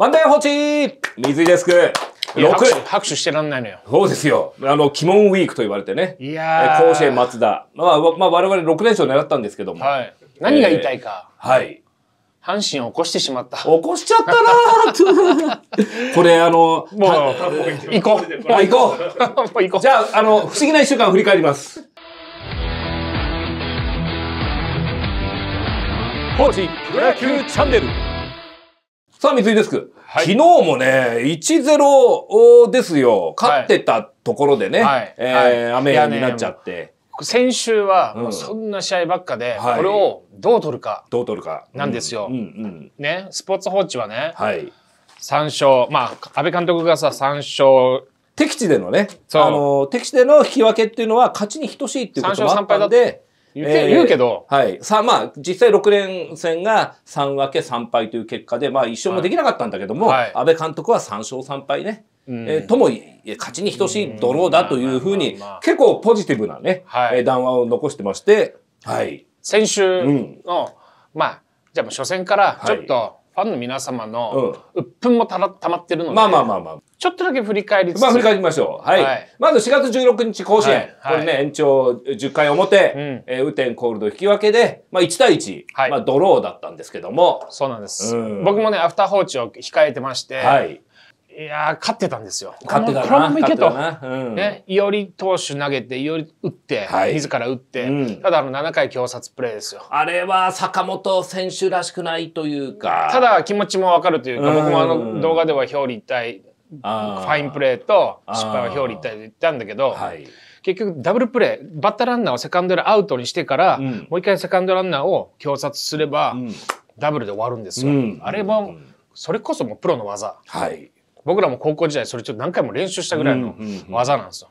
ホ代チー水井デスク拍手拍手してらんないのよ。そうですよ。あの、鬼門ウィークと言われてね。いやー。甲子園松田。まあ、まあ、我々6連勝狙ったんですけども。はい。何が言いたいか。えー、はい。阪神を起こしてしまった。起こしちゃったなー これ、あの、もう、行こう。もう行こう。もう行こう。じゃあ、あの、不思議な一週間振り返ります。放ープロ野球チャンネル。さあ、三井デスク。はい、昨日もね、1-0ですよ。勝ってたところでね、はいえー、はい、雨になっちゃって。先週は、もうそんな試合ばっかで、うん、これをどう取るか。どう取るか。なんですよ。ね、スポーツ報知はね、はい、3勝、まあ、安倍監督がさ、3勝、敵地でのね、あの、敵地での引き分けっていうのは勝ちに等しいっていうこともったんで、言えー、言うけど。はい。さあまあ、実際6連戦が3分け3敗という結果で、まあ1勝もできなかったんだけども、はい、安倍監督は3勝3敗ね。えー、とも勝ちに等しいドローだというふうに、結構ポジティブなね、はい、談話を残してまして、はい。先週の、うん、まあ、じゃあもう初戦からちょっと、はいファンの皆様の鬱憤もたら溜まってるので、まあまあまあまあ。ちょっとだけ振り返りつつ。まあ振り返りましょう。はい。はい、まず4月16日甲子園。はいはい、これね、延長10回表、うん、えー、雨天コールド引き分けで、まあ1対1、まあドローだったんですけども。そうなんです。うん、僕もね、アフター放置を控えてまして、はい、いや勝ってたんですよ。勝ってたこのままいけと。ね、よおり投手投げて、いおり打って、はい、自ら打って、うん、ただあの7回強殺プレーですよ。あれは坂本選手らしくないというか。ただ気持ちもわかるというか、僕もあの動画では表裏一体、ファインプレーと失敗は表裏一体で言ったんだけど、はい結局ダブルプレーバッターランナーをセカンドでアウトにしてから、うん、もう一回セカンドランナーを強殺すれば、うん、ダブルで終わるんですよ。うん、あれも、それこそもプロの技。はい僕らも高校時代それちょっと何回も練習したぐらいの技なんですよ。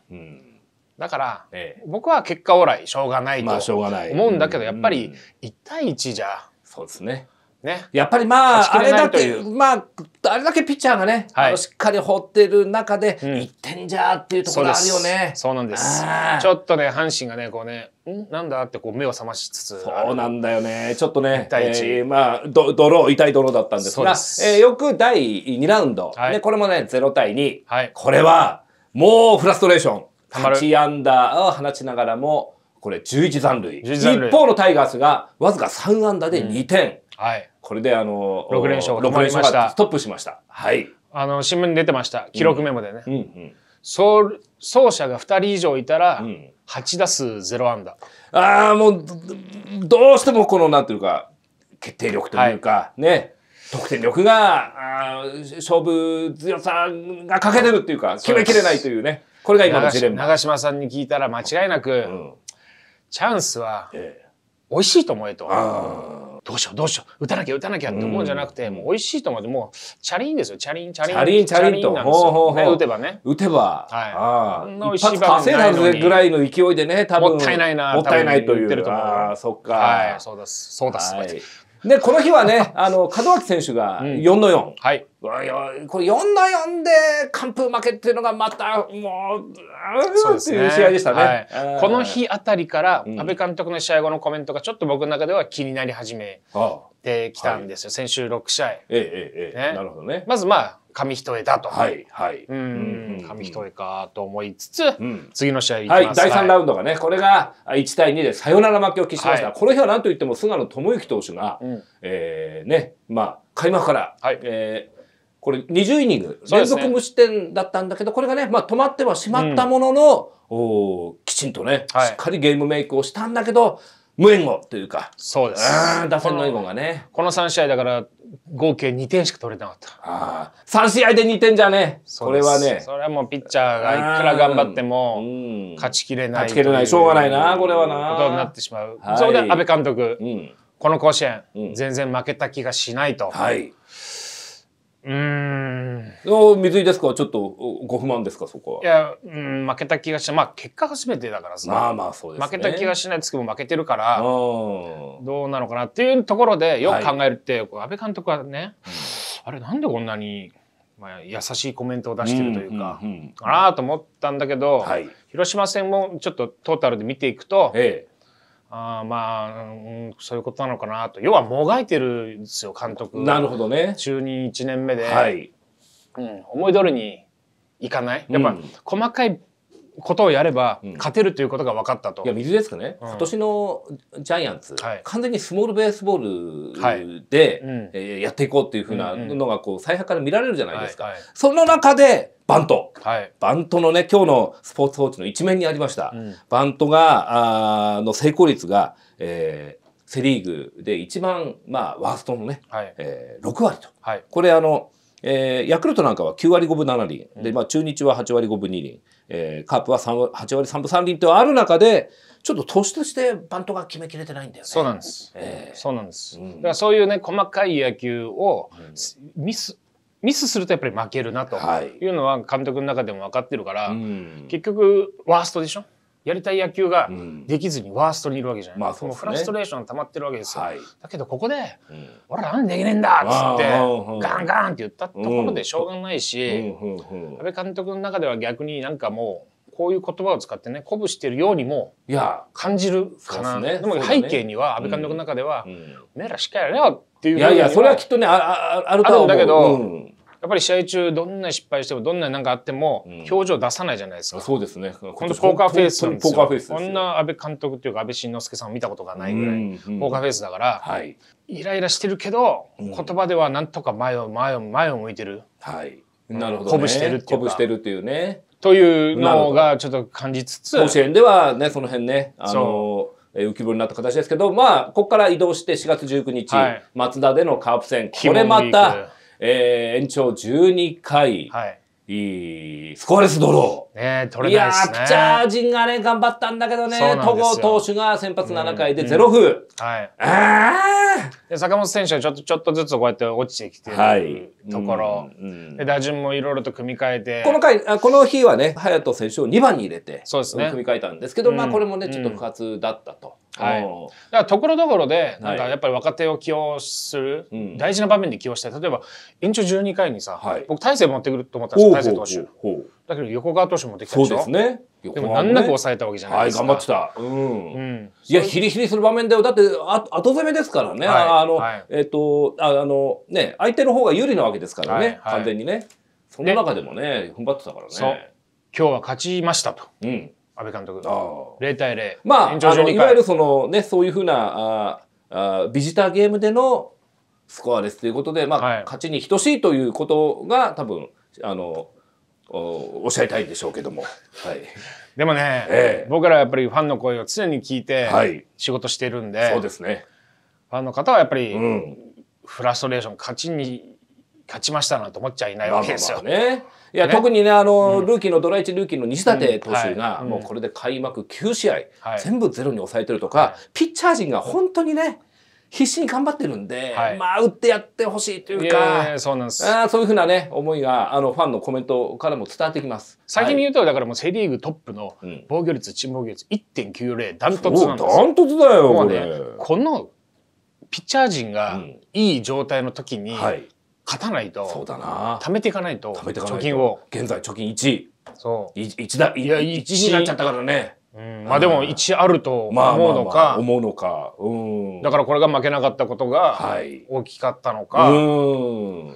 だから、ええ、僕は結果オーライしょうがないと思うんだけど、まあ、やっぱり1対1じゃそうですねね、やっぱりまああれだけまああれだけピッチャーがね、はい、しっかり放ってる中で、一1点じゃっていうところあるよねそうなんですちょっとね阪神がねこうねんなんだってこう目を覚ましつつそうなんだよねちょっとね、えー、まあドロー痛いドローだったんですがえー、よく第2ラウンド、はい、これもね0対2、はい、これはもうフラストレーション8アンダーを放ちながらもこれ11残塁一方のタイガースがわずか3ダーで2点、うんはい、これであの6連勝が止まりましたトップしました、はい、あの新聞に出てました記録メモでね、うんうんうん、走者が2人以上いたら、う8打数0安打ああもうどうしてもこのなんていうか決定力というか、はい、ね得点力があ勝負強さが欠けてるっていうか決めきれないというねこれが今のジレンマ長嶋さんに聞いたら間違いなく、うん、チャンスは、ええ、美味しいと思えと。どうしようどうしよう打たなきゃ打たなきゃって思うんじゃなくて、うん、もう美味しいと思ってもうチャリンですよチャリンチャリンチャリンチャリンとね、打てばね打てばはいああ一発稼いだぜぐらいの勢いでね多分もったいないなもったいないという言ってると思うああそっかはいそうですそうです、はいで、この日はね、あの、門脇選手が4の4。うん、はい。これ4の4で完封負けっていうのがまた、もう、そうですね。試合でしたね。はい、この日あたりから、安倍監督の試合後のコメントがちょっと僕の中では気になり始めてきたんですよ。はい、先週6試合。ええ、ええ、ね、なるほどね。まずまあ、紙一重だと。はいはい。うん、紙一重かと思いつつ、次の試合いきます。はい、第3ラウンドがね、これが1対2でサヨナラ負けを喫しました。この日はなんといっても菅野智之投手が、うえね、まあ開幕から、はい、えこれ20イニング連続無失点だったんだけど、これがね、まあ、止まってはしまったものの、おきちんとね、しっかりゲームメイクをしたんだけど、無援護というか。そうです。打線の援護がね。この3試合だから、合計2点しか取れなかった。あ3試合で2点じゃね。それはね。それはもうピッチャーがいくら頑張っても、勝ちきれない、うん、勝ちきれない。しょうがないな、これはな。ことになってしまう。はい、そこで安倍監督、うん、この甲子園、うん、全然負けた気がしないと。はい。うん水井ですかちょっとご不満ですかそこは。いやうん負けた気がしまあ結果初めてだからさ、まあまあそうです、ね、負けた気がしないですけど負けてるからどうなのかなっていうところでよく考えるって、はい、安倍監督はね、あれなんでこんなに、まあ、優しいコメントを出してるというか、うんうんうん、ああと思ったんだけど、はい、広島戦もちょっとトータルで見ていくと。ええあまあ、うん、そういうことなのかなと要はもがいてるんですよ監督なるほどね中任1年目で、はいうん、思い通りにいかないやっぱ、うん、細かいことをやれば勝てるということが分かったと。いや水ですかね、うん、今年のジャイアンツ、はい、完全にスモールベースボールで、はい、えー、やっていこうっていうふうなのがこう再発から見られるじゃないですか。はいはい、その中でバント、はい、バントのね今日のスポーツ報知の一面にありました、うん、バントがあの成功率が、えー、セ・リーグで一番、まあ、ワーストのね、はい、えー、6割と、はい、これあのえー、ヤクルトなんかは9割5分7厘、でまあ、中日は8割5分2厘、えー、カープは8割3分3厘とある中でちょっと年としてバントが決めきれてないんだよね。そうなんです。えー、そうなんです、うん、だからそういうね細かい野球をミス、ミスするとやっぱり負けるなというのは監督の中でも分かってるから、結局ワーストでしょやりたい野球ができずにワーストにいるわけじゃない、うん、まあ、ね、もうフラストレーション溜まってるわけですよ、はい、だけどここで「うん、俺なんでできねえんだ!」っつってガンガンって言ったところでしょうがないし、阿部監督の中では逆になんかもうこういう言葉を使ってね鼓舞してるようにも感じるかなで,、ね、でも背景には安倍監督の中では「おめえらしっかりやれよ」っていういやいやそれはきっとねあああると思うんだけど、うんやっぱり試合中どんな失敗してもどんな何かあっても表情出さないじゃないですか、そうですねこのポーカーフェイスなんですよこんな安倍監督っていうか安倍晋之助さんを見たことがないぐらい、ポーカーフェイスだから、はい、イライラしてるけど、言葉ではなんとか前を前を前を向いてる、はいなるほど鼓舞してるっていう鼓舞してるっていうねというのがちょっと感じつつ甲子園ではねその辺ねあの浮き彫りになった形ですけどまあここから移動して4月19日、はい、松田でのカープ戦これまたえー、延長12回、はい、いいスコアレスドロー。ね取れないですね。いやピッチャー陣がね、頑張ったんだけどね、戸郷投手が先発7回で0分。うんうん、はい。坂本選手はちょっとちょっとずつこうやって落ちてきてるところ、はいうん、打順もいろいろと組み替えてこの回この日はね隼人選手を2番に入れてそうです、ね、組み替えたんですけど、まあこれもねちょっと不発だったと、はい、だからところどころでなんかやっぱり若手を起用する、大事な場面で起用して例えば延長12回にさ、はい、僕大勢持ってくると思ったんですよ大勢投手だけど横川投手もできたでしょそうですねでも難なく抑えたわけじゃないですか、ね、はい、頑張ってた、うん、うん、いやヒリヒリする場面だよだってあ後攻めですからね、えっ、とあのね相手の方が有利なわけですからね、完全にねその中でもね踏ん張ってたからね今日は勝ちましたと、うん、安倍監督。0対まあ、あのいわゆるそのね、そういうふうなああビジターゲームでのスコアレスということで、まあ、はい、勝ちに等しいということが多分あのおっしゃりたいんでしょうけども。はい、でもね、え僕らはやっぱりファンの声を常に聞いて仕事してるんで、はい、そうですねファンの方はやっぱり、うん、フラストレーション勝ちに勝ちましたなんて思っちゃいないわけですよ。まあまあねいや、特にね、あの、ルーキーのドラ1ルーキーの西舘投手が、もうこれで開幕9試合、全部ゼロに抑えてるとか、ピッチャー陣が本当にね、必死に頑張ってるんで、はい、まあ打ってやってほしいというかそうあそういうふうなね思いがあのファンのコメントからも伝わってきます先に言うと、はい、だからもうセ・リーグトップの防御率、チーム防御率1.90ダントツなんですダントツだよこれ、このピッチャー陣がいい状態の時に、うんはい、勝たないとそうだな貯めていかないと貯めていかないと貯金を現在貯金1位そう1だいや一になっちゃったからねうん、まあでも1あると思うのか、まあまあまあ、思うのか、うん、だからこれが負けなかったことが大きかったのか、は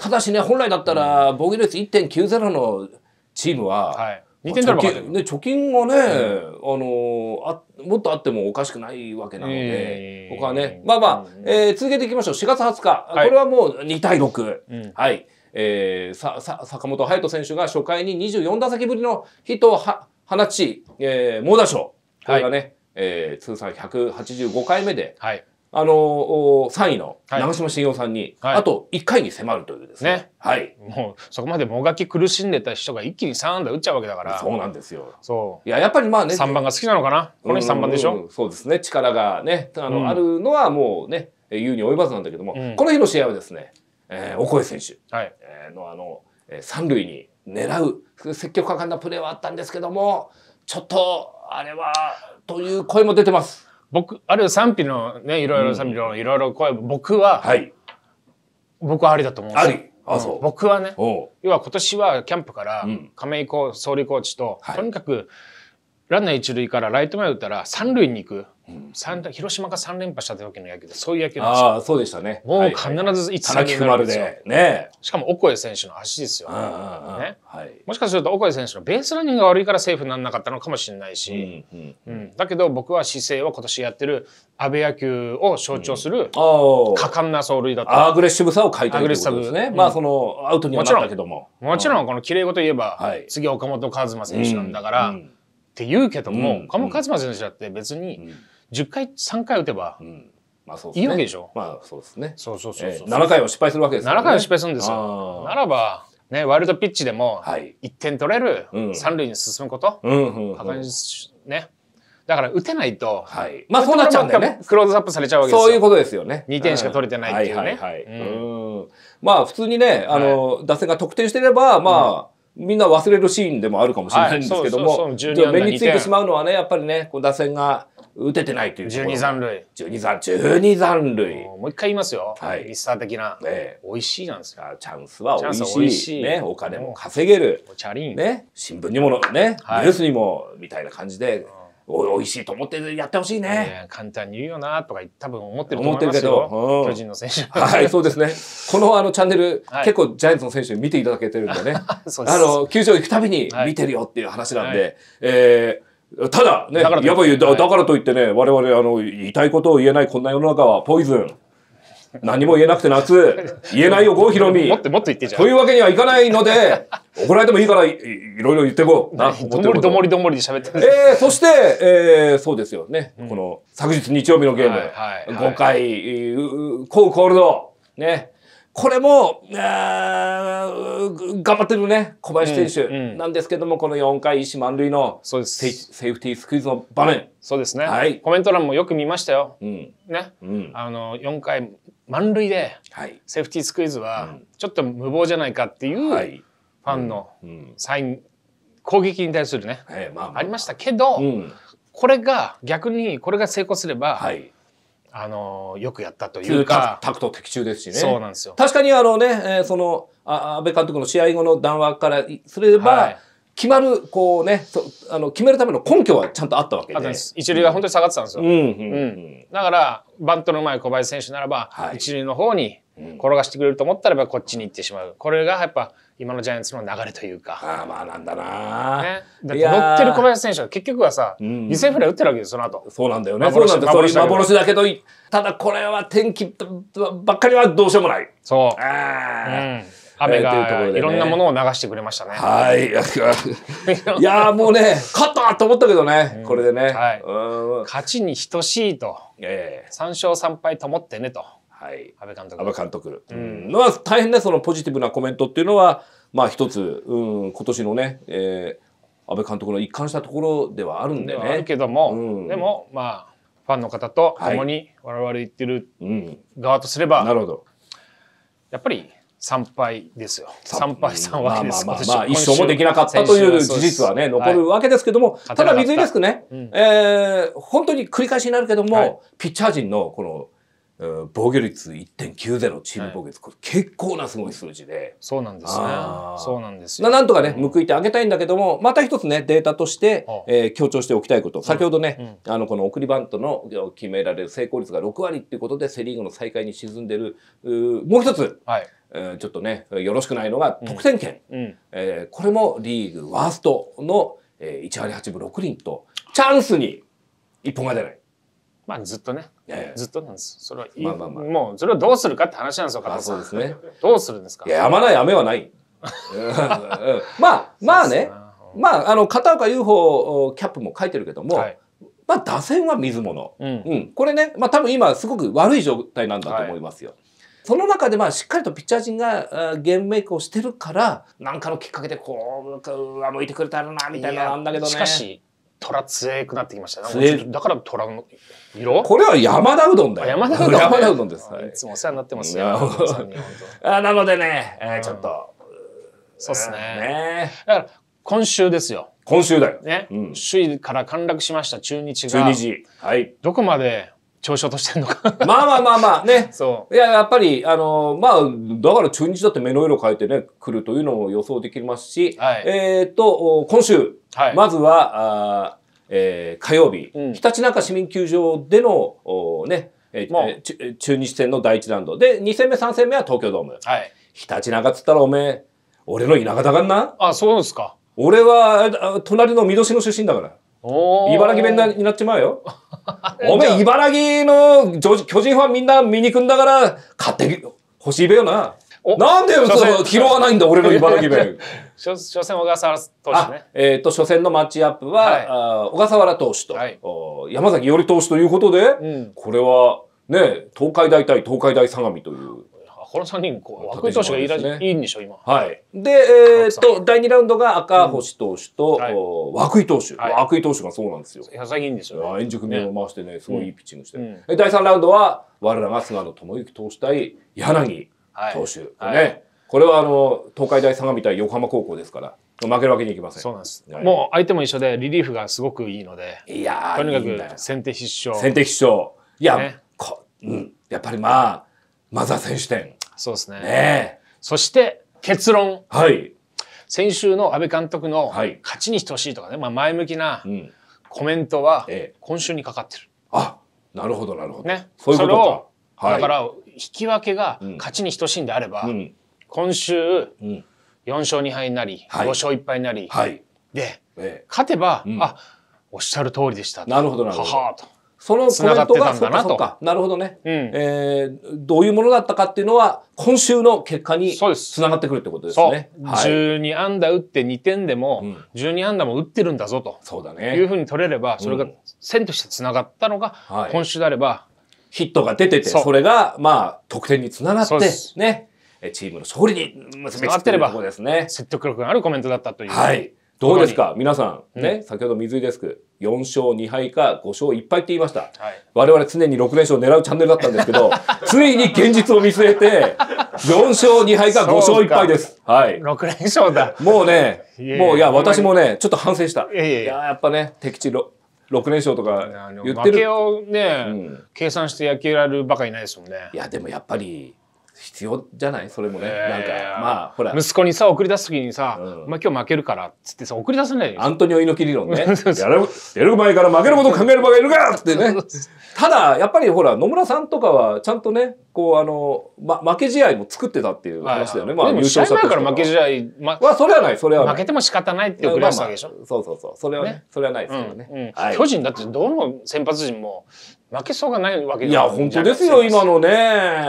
い、ただしね本来だったら防御率1.90のチームは、はい、2点取れば貯金がね、うん、あのあもっとあってもおかしくないわけなので、えー、はねまあまあ、えー、続けていきましょう4月20日、はい、これはもう2対6、うん、はい、えー、ささ坂本勇人選手が初回に24打席ぶりのヒットをは放ち、えー、猛打賞これがね、はいえー、通算185回目で、はいあのー、3位の長嶋茂雄さんに、はい、あと1回に迫るというですね、ね、はいもうそこまでもがき苦しんでた人が一気に3安打打っちゃうわけだからそうなんですよそういややっぱりまあね3番が好きなのかなこの人3番でしょうそうですね力がねあの、うん、あるのはもうね言うに及ばずなんだけども、うん、この日の試合はですね、えー、オコエ選手、はいえー、のあの三塁に狙う積極果敢なプレーはあったんですけどもちょっとあれはという声も出てます僕、ある賛否のね、いろいろ賛否のいろいろ声、僕は、はい、僕はありだと思うんですよ。ありあそう僕はね、要は今年はキャンプから亀井総理コーチと、とにかくランナー一塁からライト前打ったら三塁に行く。三、広島が3連覇した時の野球でそういう野球なんですよ。あそうでしたね。もう必ずいつ、はいはで、ね、しかもオコエ選手の足ですよ、ねはい、もしかするとオコエ選手のベースランニングが悪いからセーフにならなかったのかもしれないし、うんうん、だけど僕は姿勢は今年やってる安倍野球を象徴する、果敢な走塁だった。アグレッシブさを書いてるとですね。まあそのアウトにはなったけども。もちろんこの綺麗事言えば、次岡本和真選手なんだから、って言うけども、岡本和真選手だって別に。10回3回打てば、うんまあそうですね、いいわけでしょまあそうですね。そうそうそうそう、えー、7回は失敗するわけですから、ね。7回は失敗するんですよ。ならば、ね、ワイルドピッチでも1点取れる、は三、い、塁に進むこと、うんうん確認ね。だから打てないと、はい、まあそうなっちゃうんだよね。クローズアップされちゃうわけですよ。そういうことですよね。2点しか取れてないっていうね。はいまあ普通にね、あの、はい、打線が得点してれば、まあ、うん、みんな忘れるシーンでもあるかもしれないんですけども、そうそう目についてしまうのはね、やっぱりね、打線が打ててないという12残塁12残 ,12 残塁もう一回言いますよ、はい、ミスター的な、ね、美味しいなんですよチャンスは美味しいしい、ね、お金も稼げるチャリン、ね、新聞にもね、はい、ニュースにもみたいな感じで、お美いしいと思ってやってほしいね、簡単に言うよなとか多分思ってると思す思ってるけど、うん、巨人の選手は、はいそうですね このあのチャンネル、はい、結構ジャイアンツの選手見ていただけてるんでね あの球場行くたびに見てるよっていう話なんで、はい、えーただね、だからやっぱりだだからといってね、我々あの言いたいことを言えないこんな世の中はポイズン。何も言えなくて夏、言えないよ、郷ひろみ。もっともっと言ってじゃん。というわけにはいかないので、怒られてもいいからい、いろいろ言ってこう。な、どもりどもりどもりで喋ってええー、そして、えー、そうですよね、うん、この、昨日日曜日のゲーム、はいはいはい、5回、うい、コーコールド、ね、これも、え頑張ってるね、小林選手なんですけども、うんうん、この4回、一満塁のセーフティースクイズの場面。そうですね、はい、コメント欄もよく見ましたよ。うん、ね、あの4回満塁でセーフティースクイズはちょっと無謀じゃないかっていうファンのサイン、攻撃に対するね、はいまあ、ありましたけど、これが逆にこれが成功すれば、はいあのよくやったというか。タクト的中ですしね。そうなんですよ。確かにあのね、えー、そのあ安倍監督の試合後の談話からすれば、はい、決まるこうねそあの決めるための根拠はちゃんとあったわけでで一塁が本当に下がってたんですよ、うんうんうん、だからバントの前小林選手ならば、はい、一塁の方に転がしてくれると思ったらばこっちに行ってしまうこれがやっぱ今のジャイアンツの流れというか。ああ、まあなんだな、ね、だって乗ってる小林選手は結局はさ、犠牲フライ打ってるわけです、その後。そうなんだよね。幻そう幻幻だけど、ただこれは天気ばっかりはどうしようもない。そう。あ雨がいろんなものを流してくれましたね。はい。いやもうね、勝ったと思ったけどね、これでね。はい、勝ちに等しいと。3勝3敗ともってねと。はい安倍監督安倍監督、うん、のは大変ねそのポジティブなコメントっていうのはまあ一つ、うん、今年のね、えー、安倍監督の一貫したところではあるんでね。あるけども、うん、でもまあファンの方と共に我々言ってる側とすれば、はいうん、なるほどやっぱり参拝ですよ。参拝さんはまあまあまあ、一生もできなかったという事実はね、残るわけですけども、ただ水井ですくね、うん、えー、本当に繰り返しになるけども、はい、ピッチャー陣のこの、防御率1.90チーム防御率、はい、結構なすごい数字でそうなんですねそうなんですよなんとかね報いてあげたいんだけどもまた一つねデータとして、えー、強調しておきたいこと、先ほどね、うん、あのこの送りバントの決められる成功率が6割っていうことでセ・リーグの再開に沈んでるもう一つ、はい、えー、ちょっとねよろしくないのが得点圏、うん、えー、これもリーグワーストの、えー、1割8分6厘とチャンスに一本が出ない。まあずっとね、ええ、ずっとなんです。それは、まあまあまあ、もうそれはどうするかって話なんですよ、まあ、そうですね。どうするんですか。いや、やまないやめはない。まあまあね、まああの片岡 UFO キャップも書いてるけども、はい、まあ打線は水物、うん、うん、これね、まあ多分今すごく悪い状態なんだと思いますよ。はいその中でまあしっかりとピッチャー陣がゲームメイクをしてるからなんかのきっかけでこう上向いてくれたらなみたいななんだけどね。しかし虎強くなってきましたね。だから虎の色これは山田うどんだよ。山田うどん、山田うどんです、はい。いつもお世話になってますよ。あなのでね、えー、ちょっと。そうっすね。ねだから今週ですよ。今週だよ。ね。首位から陥落しました中日が。中日。はい。どこまで調子としてんのかまあまあまあまあね。そう。いや、やっぱり、あのまあ、だから中日だって目の色変えてね、来るというのも予想できますし、はい、えっ、ー、と、今週、はい、まずは、あえー、火曜日、うん、ひたちなか市民球場での、おね、えー、中日戦の第1ラウンド。で、2戦目、3戦目は東京ドーム。はい、ひたちなかっつったらおめえ、俺の田舎だからな。あ、そうですか。俺は、隣の水戸市の出身だから。茨城弁になっちまうよ。おめえ、茨城の巨人ファンみんな見に行くんだから、買って欲しいべよな。なんで拾わないんだ、俺の茨城弁。初初戦、小笠原投手ね。え っ、ー、と、初戦のマッチアップは、はい、あ小笠原投手と、はい、山崎伊織投手ということで、うん、これは、ね、東海大対東海大相模という。この3人こう涌井投手がいい,、ね、いいんでしょ今はいでえー、っと第2ラウンドが赤星投手と涌井、投手涌井、投手がそうなんですよ最近いいんですよ円熟味を回してねすごいいいピッチングして、う第3ラウンドは我らが菅野智之投手対柳投手、ね、これはあの東海大相模対横浜高校ですから負けるわけにいきません。そうなんです。もう相手も一緒でリリーフがすごくいいので。いやとにかく先手必勝。先手必勝。いや、こうん、やっぱりまあ、マザー選手点。そうですね。ねそして結論。はい。先週の安倍監督の勝ちに等しいとかね、まあ前向きなコメントは今週にかかってる。うん、あ、なるほどなるほど。ね。そういうことを、はい、だから引き分けが勝ちに等しいんであれば、うん、今週4勝2敗になり、はい、5勝1敗になり、はい、で、ええ、勝てば、うん、あ、おっしゃる通りでした。なるほどなるほど。ははと。そのコメントが、そか。なるほどね、うん、えー、どういうものだったかっていうのは、今週の結果につながってくるってことですね。そうはい、12安打打って2点でも、うん、12安打も打ってるんだぞと。そうだね。いうふうに取れれば、それが線としてつながったのが、うん、今週であれば、はい、ヒットが出てて、それが、まあ、得点につながって、ね。チームの勝利に結びつてれば、ね、説得力のあるコメントだったという。はい。どうですか皆さん、ね、うん、先ほど水井デスク、4勝2敗か5勝1敗って言いました。はい、我々常に6連勝を狙うチャンネルだったんですけど、ついに現実を見据えて、4勝2敗か5勝1敗です。はい。6連勝だ。もうね、もういや、私もね、ちょっと反省した。いやいやいや、やっぱね、敵地6連勝とか言ってる。負けをね、うん、計算して野球やるばかりないですもんね。いや、でもやっぱり、必要じゃないそれもね、なんかまあほら息子にさ送り出す時にさ「うまあ、今日負けるから」つってさ送り出せないアントニオ猪木理論ね やるやる前から負けること考える場がいるか ってねただやっぱりほら野村さんとかはちゃんとねこうあの、ま、負け試合も作ってたっていう話だよね、はいはい、まあ優勝した前から負け試合、ま、あ、それはないそれはない負けても仕方ないって送り出したでしょ、まあそうそうそうそれはね、それはないですけどね、はい、巨人だってどの先発陣も負けそうがないわけいや本当ですよ今のね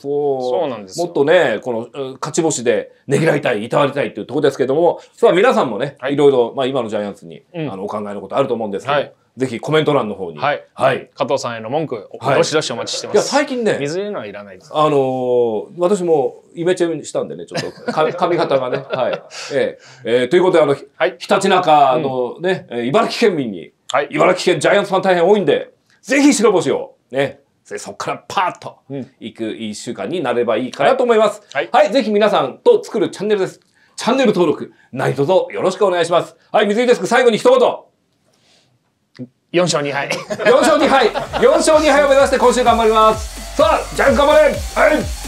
そうなんですもっとねこの勝ち星でねぎらいたいいたわりたいっていうところですけどもさあ皆さんもね、はい、ろいろ、まあ、今のジャイアンツに、うん、あのお考えのことあると思うんですけど、はい、ぜひコメント欄の方に、はいはい、加藤さんへの文句どしどしお待ちしてます、い、や最近ね水入れのはいらないです、あのー、私もイメチェンしたんでねちょっと 髪型がねはい、えー、えー、ということであの、ひたちなかのね、うん、茨城県民に、はい、茨城県ジャイアンツファン大変多いんでぜひ白星をね、そこからパーッといく一週間になればいいかなと思います。はい、はい、ぜひ皆さんと作るチャンネルです。チャンネル登録、何卒よろしくお願いします。はい、水井デスク、最後に一言。4勝2敗。4勝2敗。4勝2敗を目指して今週頑張ります。さあ、じゃん頑張れはい